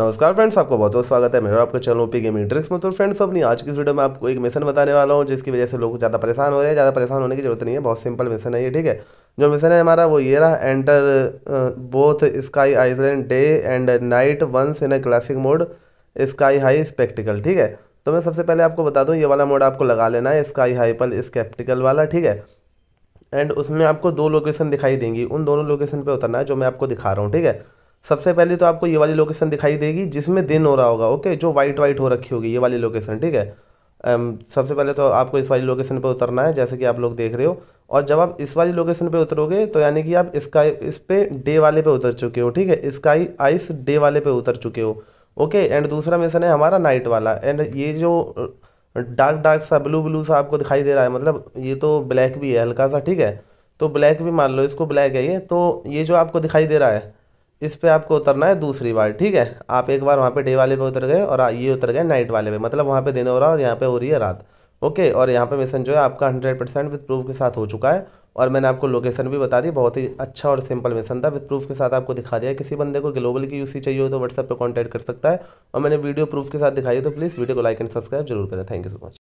नमस्कार फ्रेंड्स आपका बहुत बहुत स्वागत है मेरा आपका चैनल ओपी गेमिंग ट्रिक्स में तो फ्रेंड्स अपनी आज की वीडियो में आपको एक मिशन बताने वाला हूँ जिसकी वजह से लोग ज़्यादा परेशान हो रहे हैं ज़्यादा परेशान होने की जरूरत नहीं है बहुत सिंपल मिशन है ये ठीक है जो मिशन है हमारा वो ये रहा enter both sky island day and night once in a classic mode sky high spectacle ठीक है तो मैं सबसे पहले आपको बता दूँ ये वाला मोड आपको लगा लेना है स्काई हाई पल स्केप्टिकल वाला ठीक है एंड उसमें आपको दो लोकेशन दिखाई देंगी उन दोनों लोकेशन पर उतरना है जो मैं आपको दिखा रहा हूँ ठीक है सबसे पहले तो आपको ये वाली लोकेशन दिखाई देगी जिसमें दिन हो रहा होगा ओके जो वाइट वाइट हो रखी होगी ये वाली लोकेशन ठीक है um, सबसे पहले तो आपको इस वाली लोकेशन पर उतरना है जैसे कि आप लोग देख रहे हो और जब आप इस वाली लोकेशन पर उतरोगे तो यानी कि आप स्काई इस पे डे वाले पे उतर चुके हो ठीक है स्काई आइस डे वाले पे उतर चुके हो ओके एंड दूसरा मिशन है हमारा नाइट वाला एंड ये जो डार्क uh, डार्क सा ब्लू ब्लू सा आपको दिखाई दे रहा है मतलब ये तो ब्लैक भी है हल्का सा ठीक है तो ब्लैक भी मान लो इसको ब्लैक है ये तो ये जो आपको दिखाई दे रहा है इस पे आपको उतरना है दूसरी बार ठीक है आप एक बार वहाँ पे डे वाले पे उतर गए और ये उतर गए नाइट वाले पे मतलब वहाँ पे दिन हो रहा है और यहाँ पे हो रही है रात ओके और यहाँ पे मिशन जो है आपका हंड्रेड परसेंट विथ प्रूफ के साथ हो चुका है और मैंने आपको लोकेशन भी बता दी बहुत ही अच्छा और सिंपल मिशन था विथ प्रूफ के साथ आपको दिखा दिया किसी बंदे को ग्लोबल की यूसी चाहिए हो तो व्हाट्सएप पर कॉन्टैक्ट कर सकता है और मैंने वीडियो प्रूफ के साथ दिखाई तो प्लीज़ वीडियो को लाइक एंड सब्सक्राइब जरूर करें थैंक यू सो मच